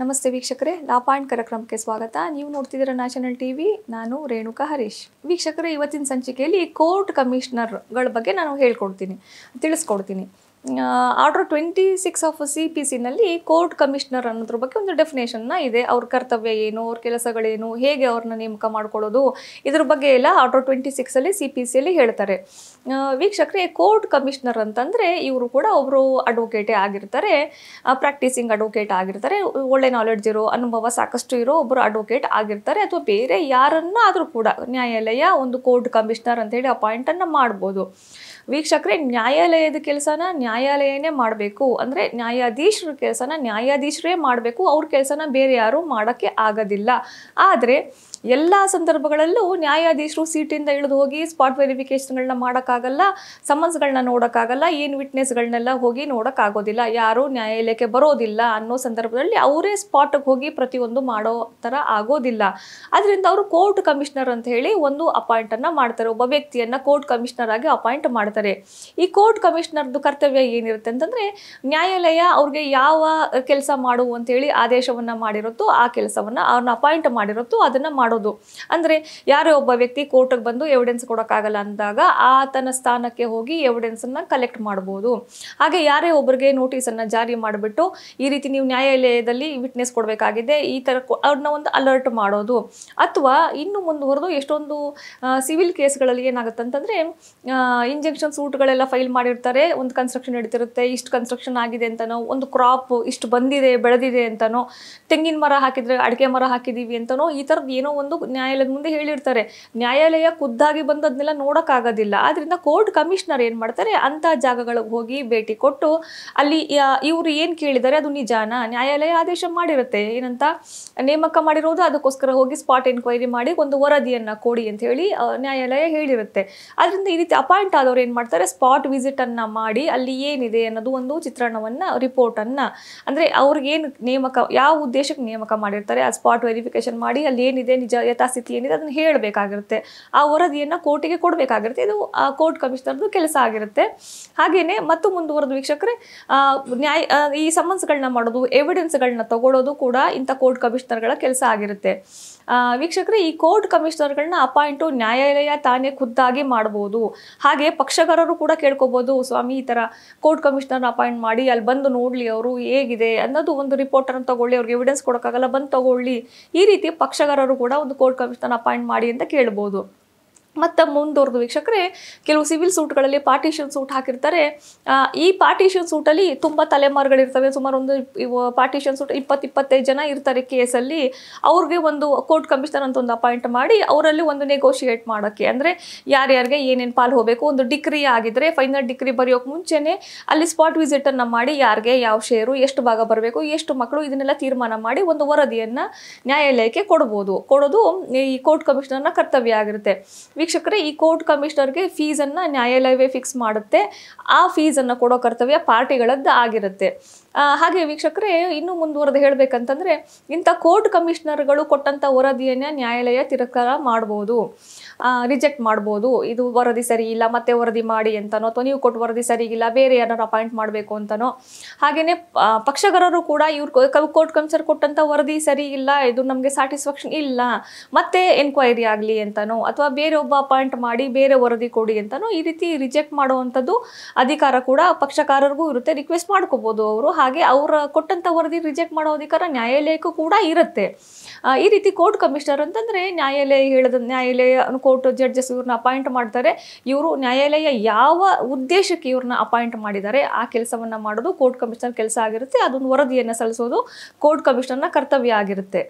ನಮಸ್ತೆ ವೀಕ್ಷಕರೇ ಲಾ ಪಾಯಿಂಟ್ ಕಾರ್ಯಕ್ರಮಕ್ಕೆ ಸ್ವಾಗತ ನೀವು ನೋಡ್ತಿದ್ದೀರ ನ್ಯಾಷನಲ್ ಟಿವಿ ನಾನು ರೇಣುಕಾ ಹರೀಶ್ ವೀಕ್ಷಕರೇ ಇವತ್ತಿನ ಸಂಚಿಕೆಯಲ್ಲಿ ಕೋರ್ಟ್ ಕಮಿಷನರ್ಗಳ ಬಗ್ಗೆ ನಾನು ಹೇಳ್ಕೊಡ್ತೀನಿ ತಿಳಿಸ್ಕೊಡ್ತೀನಿ order twenty six of C P ಸಿನಲ್ಲಿ ಕೋರ್ಟ್ ಕಮಿಷನರ್ ಅನ್ನೋದ್ರ ಬಗ್ಗೆ ಒಂದು ಡೆಫಿನೇಷನ್ನ ಇದೆ ಅವ್ರ ಕರ್ತವ್ಯ ಏನು ಅವ್ರ ಕೆಲಸಗಳೇನು ಹೇಗೆ ಅವ್ರನ್ನ ನೇಮಕ ಮಾಡ್ಕೊಳ್ಳೋದು ಇದ್ರ ಬಗ್ಗೆ ಎಲ್ಲ ಆರ್ಡರ್ ಟ್ವೆಂಟಿ ಸಿಕ್ಸಲ್ಲಿ ಸಿ ಪಿ ಸಿಯಲ್ಲಿ ಹೇಳ್ತಾರೆ ವೀಕ್ಷಕರೇ ಕೋರ್ಟ್ ಕಮಿಷನರ್ ಅಂತಂದರೆ ಇವರು ಕೂಡ ಒಬ್ಬರು ಅಡ್ವೊಕೇಟೇ ಆಗಿರ್ತಾರೆ ಪ್ರಾಕ್ಟೀಸಿಂಗ್ ಅಡ್ವೊಕೇಟ್ ಆಗಿರ್ತಾರೆ ಒಳ್ಳೆ ನಾಲೆಡ್ಜ್ ಇರೋ ಅನುಭವ ಸಾಕಷ್ಟು ಇರೋ ಒಬ್ಬರು ಅಡ್ವೊಕೇಟ್ ಆಗಿರ್ತಾರೆ ಅಥವಾ ಬೇರೆ ಯಾರನ್ನು ಆದರೂ ಕೂಡ ನ್ಯಾಯಾಲಯ ಒಂದು ಕೋರ್ಟ್ ಕಮಿಷನರ್ ಅಂತೇಳಿ ಅಪಾಯಿಂಟನ್ನು ಮಾಡ್ಬೋದು ವೀಕ್ಷಕರೇ ನ್ಯಾಯಾಲಯದ ಕೆಲಸನ ನ್ಯಾಯಾಲಯನೇ ಮಾಡಬೇಕು ಅಂದರೆ ನ್ಯಾಯಾಧೀಶರ ಕೆಲಸನ ನ್ಯಾಯಾಧೀಶರೇ ಮಾಡಬೇಕು ಅವ್ರ ಕೆಲಸನ ಬೇರೆ ಯಾರೂ ಮಾಡೋಕ್ಕೆ ಆಗೋದಿಲ್ಲ ಆದರೆ ಎಲ್ಲ ಸಂದರ್ಭಗಳಲ್ಲೂ ನ್ಯಾಯಾಧೀಶರು ಸೀಟಿಂದ ಇಳಿದು ಹೋಗಿ ಸ್ಪಾಟ್ ವೆರಿಫಿಕೇಶನ್ಗಳನ್ನ ಮಾಡೋಕ್ಕಾಗಲ್ಲ ಸಮನ್ಸ್ಗಳನ್ನ ನೋಡೋಕ್ಕಾಗಲ್ಲ ಏನು ವಿಟ್ನೆಸ್ಗಳನ್ನೆಲ್ಲ ಹೋಗಿ ನೋಡೋಕ್ಕಾಗೋದಿಲ್ಲ ಯಾರು ನ್ಯಾಯಾಲಯಕ್ಕೆ ಬರೋದಿಲ್ಲ ಅನ್ನೋ ಸಂದರ್ಭದಲ್ಲಿ ಅವರೇ ಸ್ಪಾಟ್ಗೆ ಹೋಗಿ ಪ್ರತಿಯೊಂದು ಮಾಡೋ ಥರ ಆಗೋದಿಲ್ಲ ಅದರಿಂದ ಅವರು ಕೋರ್ಟ್ ಕಮಿಷನರ್ ಅಂತ ಹೇಳಿ ಒಂದು ಅಪಾಯಿಂಟನ್ನು ಮಾಡ್ತಾರೆ ಒಬ್ಬ ವ್ಯಕ್ತಿಯನ್ನು ಕೋರ್ಟ್ ಕಮಿಷನರ್ ಆಗಿ ಅಪಾಯಿಂಟ್ ಮಾಡ್ತಾರೆ ಈ ಕೋರ್ಟ್ ಕಮಿಷನರ್ದು ಕರ್ತವ್ಯ ಏನಿರುತ್ತೆ ಅಂತಂದರೆ ನ್ಯಾಯಾಲಯ ಅವ್ರಿಗೆ ಯಾವ ಕೆಲಸ ಮಾಡು ಅಂತೇಳಿ ಆದೇಶವನ್ನು ಮಾಡಿರುತ್ತೋ ಆ ಕೆಲಸವನ್ನು ಅವ್ರನ್ನ ಅಪಾಯಿಂಟ್ ಮಾಡಿರುತ್ತೋ ಅದನ್ನು ಮಾಡೋ ಮಾಡೋದು ಅಂದರೆ ಯಾರೇ ಒಬ್ಬ ವ್ಯಕ್ತಿ ಕೋರ್ಟಿಗೆ ಬಂದು ಎವಿಡೆನ್ಸ್ ಕೊಡೋಕ್ಕಾಗಲ್ಲ ಅಂದಾಗ ಆತನ ಸ್ಥಾನಕ್ಕೆ ಹೋಗಿ ಎವಿಡೆನ್ಸನ್ನು ಕಲೆಕ್ಟ್ ಮಾಡ್ಬೋದು ಹಾಗೆ ಯಾರೇ ಒಬ್ಬರಿಗೆ ನೋಟಿಸನ್ನು ಜಾರಿ ಮಾಡಿಬಿಟ್ಟು ಈ ರೀತಿ ನೀವು ನ್ಯಾಯಾಲಯದಲ್ಲಿ ವಿಟ್ನೆಸ್ ಕೊಡಬೇಕಾಗಿದೆ ಈ ಥರ ಅವ್ರನ್ನ ಒಂದು ಅಲರ್ಟ್ ಮಾಡೋದು ಅಥವಾ ಇನ್ನು ಮುಂದುವರೆದು ಎಷ್ಟೊಂದು ಸಿವಿಲ್ ಕೇಸ್ಗಳಲ್ಲಿ ಏನಾಗುತ್ತೆ ಅಂತಂದರೆ ಇಂಜೆಕ್ಷನ್ ಸೂಟ್ಗಳೆಲ್ಲ ಫೈಲ್ ಮಾಡಿರ್ತಾರೆ ಒಂದು ಕನ್ಸ್ಟ್ರಕ್ಷನ್ ನಡೀತಿರುತ್ತೆ ಇಷ್ಟು ಕನ್ಸ್ಟ್ರಕ್ಷನ್ ಆಗಿದೆ ಅಂತನೋ ಒಂದು ಕ್ರಾಪ್ ಇಷ್ಟು ಬಂದಿದೆ ಬೆಳೆದಿದೆ ಅಂತನೋ ತೆಂಗಿನ ಮರ ಹಾಕಿದರೆ ಅಡಿಕೆ ಮರ ಹಾಕಿದ್ದೀವಿ ಅಂತನೋ ಈ ಥರದ್ದು ಏನೋ ಒಂದು ನ್ಯಾಯಾಲಯದ ಮುಂದೆ ಹೇಳಿರ್ತಾರೆ ನ್ಯಾಯಾಲಯ ಖುದ್ದಾಗಿ ಬಂದು ಅದನ್ನೆಲ್ಲ ನೋಡೋಕ್ಕಾಗೋದಿಲ್ಲ ಆದ್ದರಿಂದ ಕೋರ್ಟ್ ಕಮಿಷನರ್ ಏನು ಮಾಡ್ತಾರೆ ಅಂಥ ಜಾಗಗಳಿಗೆ ಹೋಗಿ ಭೇಟಿ ಕೊಟ್ಟು ಅಲ್ಲಿ ಇವರು ಏನು ಕೇಳಿದ್ದಾರೆ ಅದು ನಿಜಾನ ನ್ಯಾಯಾಲಯ ಆದೇಶ ಮಾಡಿರುತ್ತೆ ಏನಂತ ನೇಮಕ ಮಾಡಿರೋದು ಅದಕ್ಕೋಸ್ಕರ ಹೋಗಿ ಸ್ಪಾಟ್ ಎನ್ಕ್ವೈರಿ ಮಾಡಿ ಒಂದು ವರದಿಯನ್ನು ಕೊಡಿ ಅಂತ ಹೇಳಿ ನ್ಯಾಯಾಲಯ ಹೇಳಿರುತ್ತೆ ಆದ್ದರಿಂದ ಈ ರೀತಿ ಅಪಾಯಿಂಟ್ ಆದವ್ರು ಏನು ಮಾಡ್ತಾರೆ ಸ್ಪಾಟ್ ವಿಸಿಟನ್ನು ಮಾಡಿ ಅಲ್ಲಿ ಏನಿದೆ ಅನ್ನೋದು ಒಂದು ಚಿತ್ರಣವನ್ನು ರಿಪೋರ್ಟನ್ನು ಅಂದರೆ ಅವ್ರಿಗೆ ಏನು ನೇಮಕ ಯಾವ ಉದ್ದೇಶಕ್ಕೆ ನೇಮಕ ಮಾಡಿರ್ತಾರೆ ಆ ಸ್ಪಾಟ್ ವೆರಿಫಿಕೇಶನ್ ಮಾಡಿ ಅಲ್ಲಿ ಏನಿದೆ ನಿಜ ಯಥಾಸ್ಥಿತಿ ಏನಿದೆ ಅದನ್ನು ಹೇಳಬೇಕಾಗಿರುತ್ತೆ ಆ ವರದಿಯನ್ನು ಕೋರ್ಟಿಗೆ ಕೊಡಬೇಕಾಗಿರುತ್ತೆ ಇದು ಕೋರ್ಟ್ ಕಮಿಷನರ್ದು ಕೆಲಸ ಆಗಿರುತ್ತೆ ಹಾಗೆಯೇ ಮತ್ತು ಮುಂದುವರೆದು ವೀಕ್ಷಕರೇ ನ್ಯಾಯ ಈ ಸಮನ್ಸ್ಗಳನ್ನ ಮಾಡೋದು ಎವಿಡೆನ್ಸ್ಗಳನ್ನ ತಗೊಳ್ಳೋದು ಕೂಡ ಇಂಥ ಕೋರ್ಟ್ ಕಮಿಷನರ್ಗಳ ಕೆಲಸ ಆಗಿರುತ್ತೆ ವೀಕ್ಷಕರೇ ಈ ಕೋರ್ಟ್ ಕಮಿಷನರ್ಗಳನ್ನ ಅಪಾಯಿಂಟು ನ್ಯಾಯಾಲಯ ತಾನೇ ಖುದ್ದಾಗಿ ಮಾಡಬಹುದು ಹಾಗೆ ಪಕ್ಷಗಾರರು ಕೂಡ ಕೇಳ್ಕೊಬೋದು ಸ್ವಾಮಿ ಈ ಥರ ಕೋರ್ಟ್ ಕಮಿಷನರ್ ಅಪಾಯಿಂಟ್ ಮಾಡಿ ಅಲ್ಲಿ ಬಂದು ನೋಡಲಿ ಅವರು ಹೇಗಿದೆ ಅನ್ನೋದು ಒಂದು ರಿಪೋರ್ಟನ್ನು ತಗೊಳ್ಳಿ ಅವ್ರಿಗೆ ಎವಿಡೆನ್ಸ್ ಕೊಡೋಕ್ಕಾಗಲ್ಲ ಬಂದು ತಗೊಳ್ಳಿ ಈ ರೀತಿ ಪಕ್ಷಗಾರರು ಕೂಡ ಒಂದು ಕೋರ್ಟ್ ಕಮಿಷನರ್ ಅಪಾಯಿಂಟ್ ಮಾಡಿ ಅಂತ ಕೇಳ್ಬೋದು ಮತ್ತು ಮುಂದುವರೆದು ವೀಕ್ಷಕರೇ ಕೆಲವು ಸಿವಿಲ್ ಸೂಟ್ಗಳಲ್ಲಿ ಪಾರ್ಟಿಷನ್ ಸೂಟ್ ಹಾಕಿರ್ತಾರೆ ಈ ಪಾರ್ಟಿಷನ್ ಸೂಟಲ್ಲಿ ತುಂಬ ತಲೆಮಾರುಗಳಿರ್ತವೆ ಸುಮಾರು ಒಂದು ಪಾರ್ಟಿಷನ್ ಸೂಟ್ ಇಪ್ಪತ್ತು ಇಪ್ಪತ್ತೈದು ಜನ ಇರ್ತಾರೆ ಕೇಸಲ್ಲಿ ಅವ್ರಿಗೆ ಒಂದು ಕೋರ್ಟ್ ಕಮಿಷನರ್ ಅಂತ ಒಂದು ಅಪಾಯಿಂಟ್ ಮಾಡಿ ಅವರಲ್ಲಿ ಒಂದು ನೆಗೋಷಿಯೇಟ್ ಮಾಡೋಕ್ಕೆ ಅಂದರೆ ಯಾರ್ಯಾರಿಗೆ ಏನೇನು ಪಾಲು ಹೋಗಬೇಕು ಒಂದು ಡಿಗ್ರಿ ಆಗಿದ್ರೆ ಫೈನಲ್ ಡಿಗ್ರಿ ಬರೆಯೋಕೆ ಮುಂಚೆನೇ ಅಲ್ಲಿ ಸ್ಪಾಟ್ ವಿಸಿಟನ್ನು ಮಾಡಿ ಯಾರಿಗೆ ಯಾವ ಷೇರು ಎಷ್ಟು ಭಾಗ ಬರಬೇಕು ಎಷ್ಟು ಮಕ್ಕಳು ಇದನ್ನೆಲ್ಲ ತೀರ್ಮಾನ ಮಾಡಿ ಒಂದು ವರದಿಯನ್ನು ನ್ಯಾಯಾಲಯಕ್ಕೆ ಕೊಡ್ಬೋದು ಕೊಡೋದು ಈ ಕೋರ್ಟ್ ಕಮಿಷನರ್ನ ಕರ್ತವ್ಯ ಆಗಿರುತ್ತೆ ವೀಕ್ಷಕರೇ ಈ ಕೋರ್ಟ್ ಕಮಿಷನರ್ಗೆ ಫೀಸನ್ನು ನ್ಯಾಯಾಲಯವೇ ಫಿಕ್ಸ್ ಮಾಡುತ್ತೆ ಆ ಫೀಸನ್ನು ಕೊಡೋ ಕರ್ತವ್ಯ ಪಾರ್ಟಿಗಳದ್ದು ಆಗಿರುತ್ತೆ ಹಾಗೆ ವೀಕ್ಷಕರೇ ಇನ್ನೂ ಮುಂದುವರೆದು ಹೇಳಬೇಕಂತಂದರೆ ಇಂಥ ಕೋರ್ಟ್ ಕಮಿಷನರ್ಗಳು ಕೊಟ್ಟಂಥ ವರದಿಯನ್ನು ನ್ಯಾಯಾಲಯ ತಿರಕಾರ ಮಾಡ್ಬೋದು ರಿಜೆಕ್ಟ್ ಮಾಡ್ಬೋದು ಇದು ವರದಿ ಸರಿ ಇಲ್ಲ ಮತ್ತೆ ವರದಿ ಮಾಡಿ ಅಂತನೋ ಅಥವಾ ನೀವು ಕೊಟ್ಟು ವರದಿ ಸರಿಯಿಲ್ಲ ಬೇರೆ ಏನಾರು ಅಪಾಯಿಂಟ್ ಮಾಡಬೇಕು ಅಂತನೋ ಹಾಗೆಯೇ ಪಕ್ಷಗಾರರು ಕೂಡ ಇವ್ರು ಕೋರ್ಟ್ ಕಮಿಷನರ್ ಕೊಟ್ಟಂಥ ವರದಿ ಸರಿ ಇಲ್ಲ ಇದು ನಮಗೆ ಸ್ಯಾಟಿಸ್ಫ್ಯಾಕ್ಷನ್ ಇಲ್ಲ ಮತ್ತೆ ಎನ್ಕ್ವೈರಿ ಆಗಲಿ ಅಂತನೋ ಅಥವಾ ಬೇರೆ ಒಬ್ಬ ಅಪಾಯಿಂಟ್ ಮಾಡಿ ಬೇರೆ ವರದಿ ಕೊಡಿ ಅಂತನೋ ಈ ರೀತಿ ರಿಜೆಕ್ಟ್ ಮಾಡುವಂಥದ್ದು ಅಧಿಕಾರ ಕೂಡ ಪಕ್ಷಕಾರರಿಗೂ ಇರುತ್ತೆ ರಿಕ್ವೆಸ್ಟ್ ಮಾಡ್ಕೋಬೋದು ಅವರು ಹಾಗೆ ಅವರ ಕೊಟ್ಟಂಥ ವರದಿ ರಿಜೆಕ್ಟ್ ಮಾಡೋ ಅಧಿಕಾರ ನ್ಯಾಯಾಲಯಕ್ಕೂ ಕೂಡ ಇರುತ್ತೆ ಈ ರೀತಿ ಕೋರ್ಟ್ ಕಮಿಷನರ್ ಅಂತಂದರೆ ನ್ಯಾಯಾಲಯ ಹೇಳಿದ ನ್ಯಾಯಾಲಯ ಕೋರ್ಟ್ ಜಡ್ಜಸ್ ಇವ್ರನ್ನ ಅಪಾಯಿಂಟ್ ಮಾಡ್ತಾರೆ ಇವರು ನ್ಯಾಯಾಲಯ ಯಾವ ಉದ್ದೇಶಕ್ಕೆ ಇವ್ರನ್ನ ಅಪಾಯಿಂಟ್ ಮಾಡಿದ್ದಾರೆ ಆ ಕೆಲಸವನ್ನು ಮಾಡೋದು ಕೋರ್ಟ್ ಕಮಿಷನರ್ ಕೆಲಸ ಆಗಿರುತ್ತೆ ಅದೊಂದು ವರದಿಯನ್ನು ಸಲ್ಲಿಸೋದು ಕೋರ್ಟ್ ಕಮಿಷನರ್ನ ಕರ್ತವ್ಯ ಆಗಿರುತ್ತೆ